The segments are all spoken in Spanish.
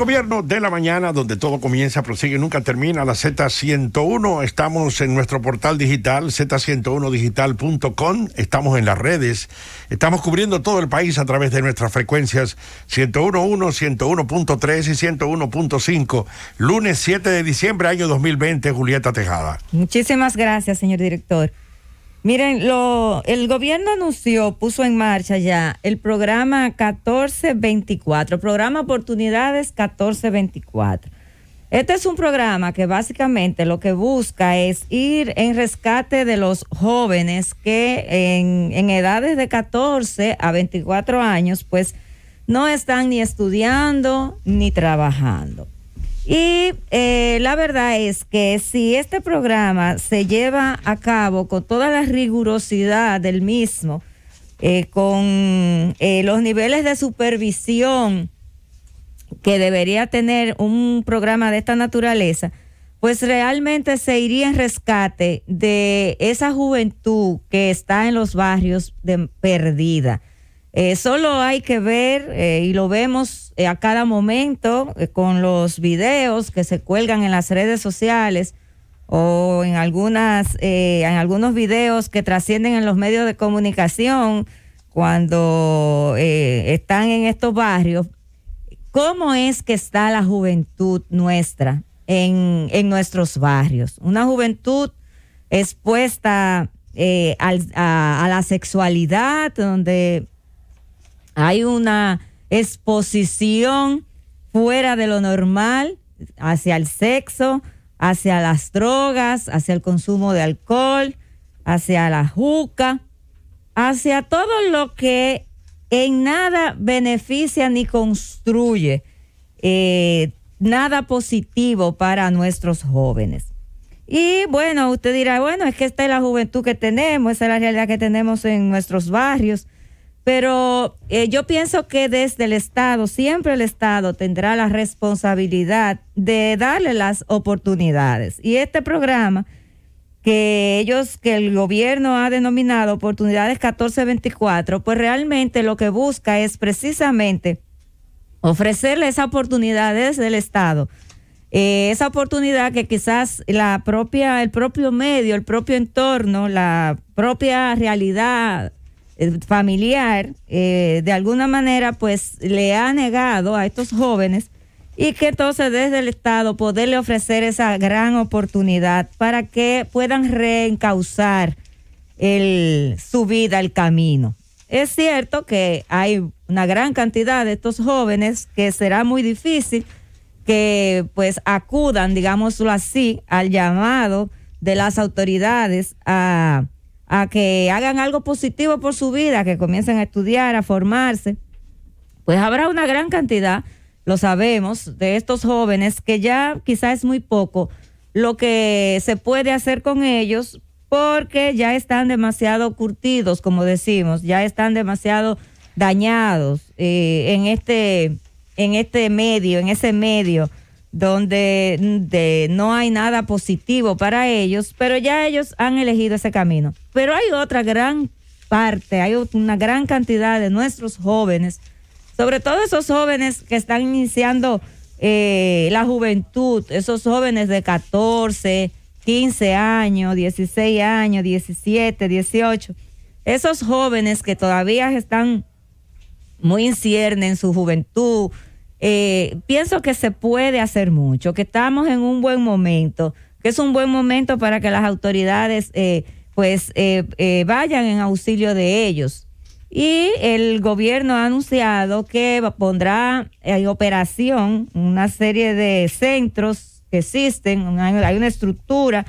gobierno de la mañana, donde todo comienza, prosigue, nunca termina, la Z101. Estamos en nuestro portal digital, z101digital.com. Estamos en las redes. Estamos cubriendo todo el país a través de nuestras frecuencias 101.1, 101.3 y 101.5. Lunes 7 de diciembre, año 2020, Julieta Tejada. Muchísimas gracias, señor director. Miren, lo, el gobierno anunció, puso en marcha ya el programa 1424, programa Oportunidades 1424. Este es un programa que básicamente lo que busca es ir en rescate de los jóvenes que en, en edades de 14 a 24 años, pues no están ni estudiando ni trabajando. Y eh, la verdad es que si este programa se lleva a cabo con toda la rigurosidad del mismo, eh, con eh, los niveles de supervisión que debería tener un programa de esta naturaleza, pues realmente se iría en rescate de esa juventud que está en los barrios de, perdida. Eh, solo hay que ver, eh, y lo vemos eh, a cada momento con los videos que se cuelgan en las redes sociales o en, algunas, en algunos videos que trascienden en los medios de comunicación cuando están en estos barrios, cómo es que está la juventud nuestra en, nuestros barrios. Una juventud expuesta a, la sexualidad, donde hay una exposición fuera de lo normal hacia el sexo, hacia las drogas, hacia el consumo de alcohol, hacia la juca, hacia todo lo que en nada beneficia ni construye eh, nada positivo para nuestros jóvenes. Y bueno, usted dirá, bueno, es que esta es la juventud que tenemos, esa es la realidad que tenemos en nuestros barrios. Pero eh, yo pienso que desde el Estado, siempre el Estado tendrá la responsabilidad de darle las oportunidades. Y este programa que ellos, que el gobierno ha denominado oportunidades 1424, pues realmente lo que busca es precisamente ofrecerle esa oportunidad desde el Estado. Eh, esa oportunidad que quizás la propia, el propio medio, el propio entorno, la propia realidad eh, familiar, eh, de alguna manera, pues le ha negado a estos jóvenes y que entonces desde el Estado poderle ofrecer esa gran oportunidad para que puedan reencauzar el, su vida, el camino. Es cierto que hay una gran cantidad de estos jóvenes que será muy difícil que pues acudan, digámoslo así, al llamado de las autoridades a a que hagan algo positivo por su vida, que comiencen a estudiar, a formarse, pues habrá una gran cantidad, lo sabemos, de estos jóvenes que ya quizás es muy poco lo que se puede hacer con ellos porque ya están demasiado curtidos, como decimos, ya están demasiado dañados eh, en, este, en este medio, en ese medio donde mm, no hay nada positivo para ellos, pero ya ellos han elegido ese camino. Pero hay otra gran parte, hay una gran cantidad de nuestros jóvenes, sobre todo esos jóvenes que están iniciando eh, la juventud, esos jóvenes de 14, 15 años, 16 años, 17, 18, esos jóvenes que todavía están muy inciernes en su juventud, eh, pienso que se puede hacer mucho, que estamos en un buen momento, que es un buen momento para que las autoridades eh, pues eh, vayan en auxilio de ellos. Y el gobierno ha anunciado que pondrá en operación una serie de centros que existen, hay una estructura,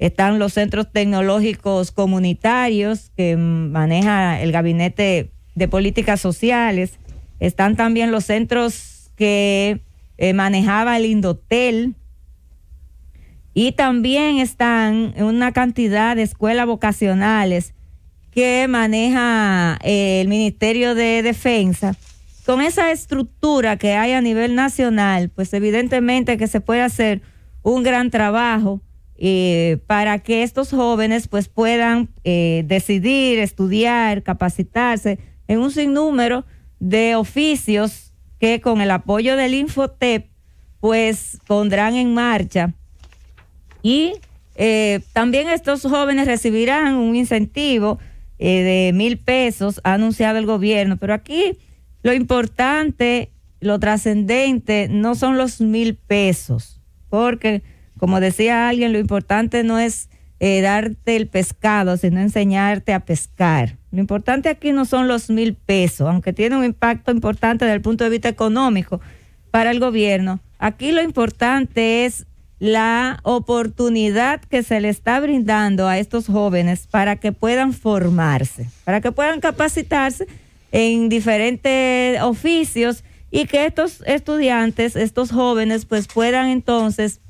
están los centros tecnológicos comunitarios que maneja el gabinete de políticas sociales, están también los centros que eh, manejaba el Indotel. Y también están una cantidad de escuelas vocacionales que maneja eh, el Ministerio de Defensa. Con esa estructura que hay a nivel nacional, pues evidentemente que se puede hacer un gran trabajo eh, para que estos jóvenes pues puedan decidir, estudiar, capacitarse en un sinnúmero de oficios que con el apoyo del Infotep, pues pondrán en marcha. Y eh, también estos jóvenes recibirán un incentivo eh, de mil pesos, ha anunciado el gobierno. Pero aquí lo importante, lo trascendente, no son los mil pesos, porque, como decía alguien, lo importante no es eh, darte el pescado, sino enseñarte a pescar. Lo importante aquí no son los mil pesos, aunque tiene un impacto importante desde el punto de vista económico para el gobierno. Aquí lo importante es la oportunidad que se le está brindando a estos jóvenes para que puedan formarse, para que puedan capacitarse en diferentes oficios y que estos estudiantes, estos jóvenes, pues puedan entonces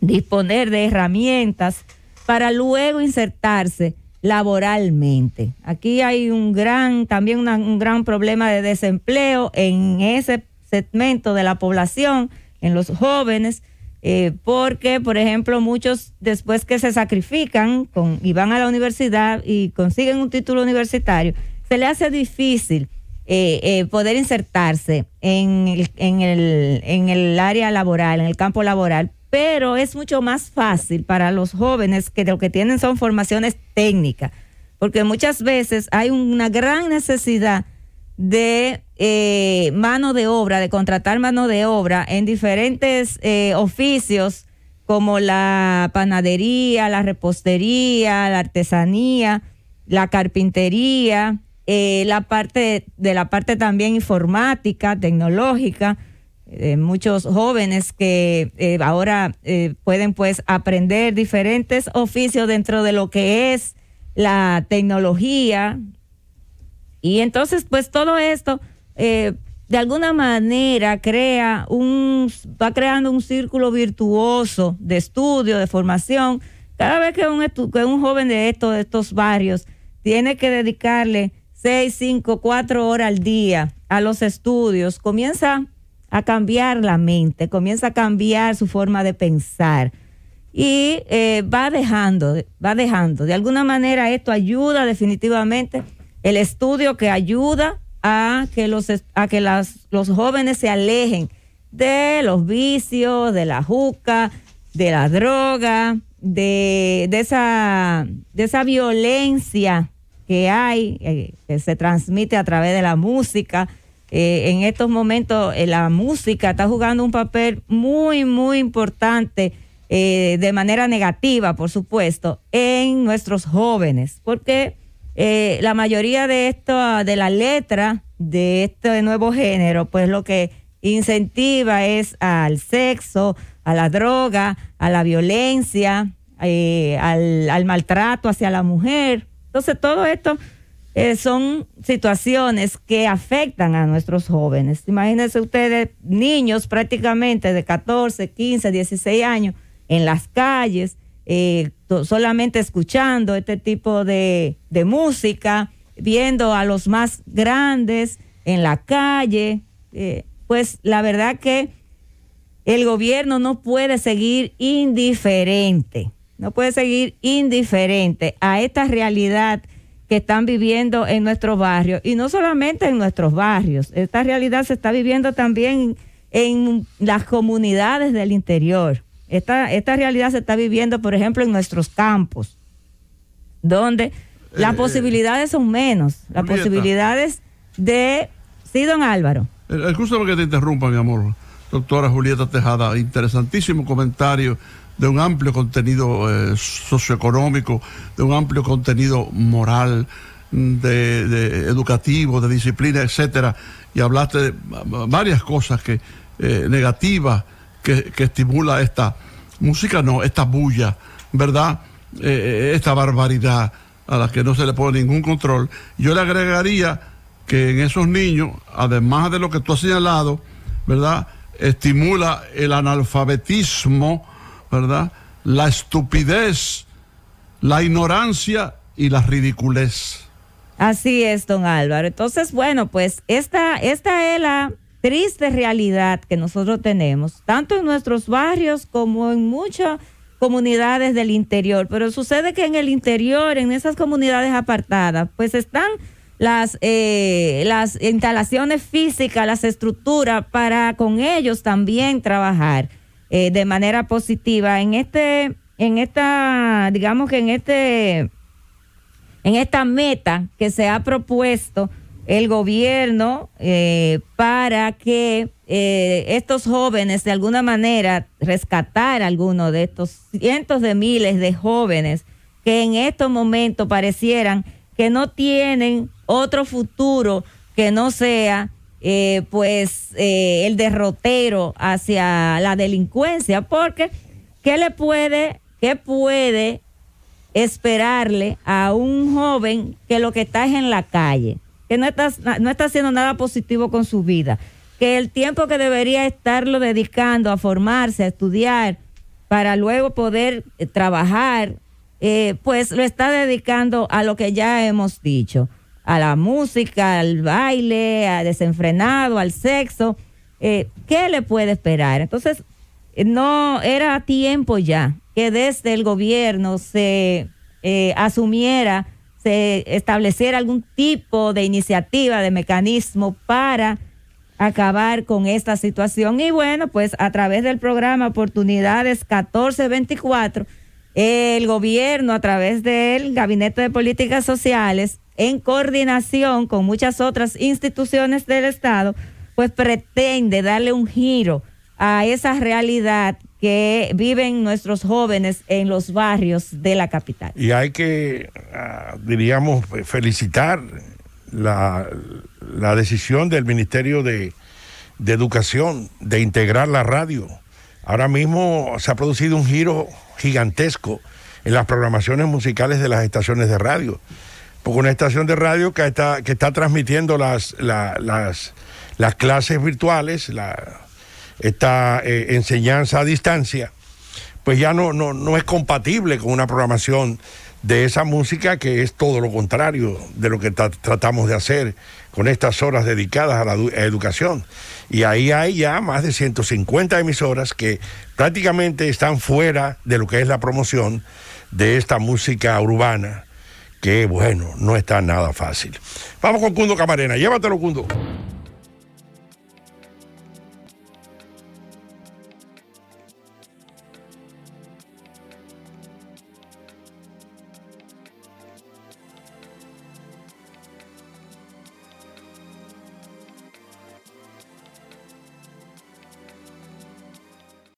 disponer de herramientas para luego insertarse laboralmente. Aquí hay un gran, también un gran problema de desempleo en ese segmento de la población, en los jóvenes, eh, porque, por ejemplo, muchos después que se sacrifican y van a la universidad y consiguen un título universitario, se les hace difícil eh, eh, poder insertarse en el área laboral, en el campo laboral, pero es mucho más fácil para los jóvenes que lo que tienen son formaciones técnicas, porque muchas veces hay una gran necesidad de eh, mano de obra, de contratar mano de obra en diferentes eh, oficios como la panadería, la repostería, la artesanía, la carpintería, eh, la parte de la parte también informática, tecnológica eh, muchos jóvenes que eh, ahora eh, pueden pues aprender diferentes oficios dentro de lo que es la tecnología. Y entonces pues todo esto de alguna manera crea un, va creando un círculo virtuoso de estudio, de formación. Cada vez que un, un joven de estos, de estos barrios tiene que dedicarle seis cinco 4 horas al día a los estudios, comienza a cambiar la mente, comienza a cambiar su forma de pensar y eh, va dejando, va dejando. De alguna manera esto ayuda definitivamente, el estudio que ayuda a que los, a que las, los jóvenes se alejen de los vicios, de la juca, de la droga, de, de, esa, de esa violencia que hay, eh, que se transmite a través de la música, eh, en estos momentos eh, la música está jugando un papel muy, muy importante, eh, de manera negativa, por supuesto, en nuestros jóvenes, porque la mayoría de esto, de la letra de este nuevo género, pues lo que incentiva es al sexo, a la droga, a la violencia, al maltrato hacia la mujer. Entonces todo esto eh, son situaciones que afectan a nuestros jóvenes. Imagínense ustedes niños prácticamente de 14, 15, 16 años en las calles, eh, solamente escuchando este tipo de, de música, viendo a los más grandes en la calle. Eh, pues la verdad que el gobierno no puede seguir indiferente, no puede seguir indiferente a esta realidad que están viviendo en nuestro barrio, Y no solamente en nuestros barrios, esta realidad se está viviendo también en las comunidades del interior. Esta, esta realidad se está viviendo, por ejemplo, en nuestros campos, donde eh, las eh, posibilidades son menos, las posibilidades de... Sí, don Álvaro. Eh, escúchame que te interrumpa, mi amor. Doctora Julieta Tejada, interesantísimo comentario de un amplio contenido eh, socioeconómico, de un amplio contenido moral, mm, de, educativo, de disciplina, etcétera. Y hablaste de varias cosas que eh, negativas que, estimula esta música, no, esta bulla, ¿verdad? Eh, esta barbaridad a la que no se le pone ningún control. Yo le agregaría que en esos niños, además de lo que tú has señalado, ¿verdad? Estimula el analfabetismo ¿verdad? La estupidez, la ignorancia y la ridiculez. Así es, don Álvaro. Entonces, bueno, pues esta, esta es la triste realidad que nosotros tenemos, tanto en nuestros barrios como en muchas comunidades del interior. Pero sucede que en el interior, en esas comunidades apartadas, pues están las, eh, las instalaciones físicas, las estructuras para con ellos también trabajar. Eh, de manera positiva. En este, en esta, digamos que en este, en esta meta que se ha propuesto el gobierno eh, para que eh, estos jóvenes de alguna manera rescatar alguno de estos cientos de miles de jóvenes que en estos momentos parecieran que no tienen otro futuro que no sea eh, pues eh, el derrotero hacia la delincuencia, porque ¿qué le puede, qué puede esperarle a un joven que lo que está es en la calle, que no está, no está haciendo nada positivo con su vida, que el tiempo que debería estarlo dedicando a formarse, a estudiar, para luego poder eh, trabajar, pues lo está dedicando a lo que ya hemos dicho a la música, al baile, a desenfrenado, al sexo. Eh, ¿Qué le puede esperar? Entonces, eh, no era tiempo ya que desde el gobierno se eh, asumiera, se estableciera algún tipo de iniciativa, de mecanismo para acabar con esta situación. Y bueno, pues a través del programa Oportunidades 1424 el gobierno a través del Gabinete de Políticas Sociales, en coordinación con muchas otras instituciones del Estado, pues pretende darle un giro a esa realidad que viven nuestros jóvenes en los barrios de la capital. Y hay que, ah, diríamos, felicitar la, decisión del Ministerio de Educación de integrar la radio. Ahora mismo se ha producido un giro gigantesco en las programaciones musicales de las estaciones de radio. Porque una estación de radio que está, que está transmitiendo las, las, clases virtuales, la, esta eh, enseñanza a distancia, pues ya no, no, no es compatible con una programación de esa música que es todo lo contrario de lo que tratamos de hacer con estas horas dedicadas a la educación. Y ahí hay ya más de 150 emisoras que prácticamente están fuera de lo que es la promoción de esta música urbana, que bueno, no está nada fácil. Vamos con Cundo Camarena, llévatelo Cundo.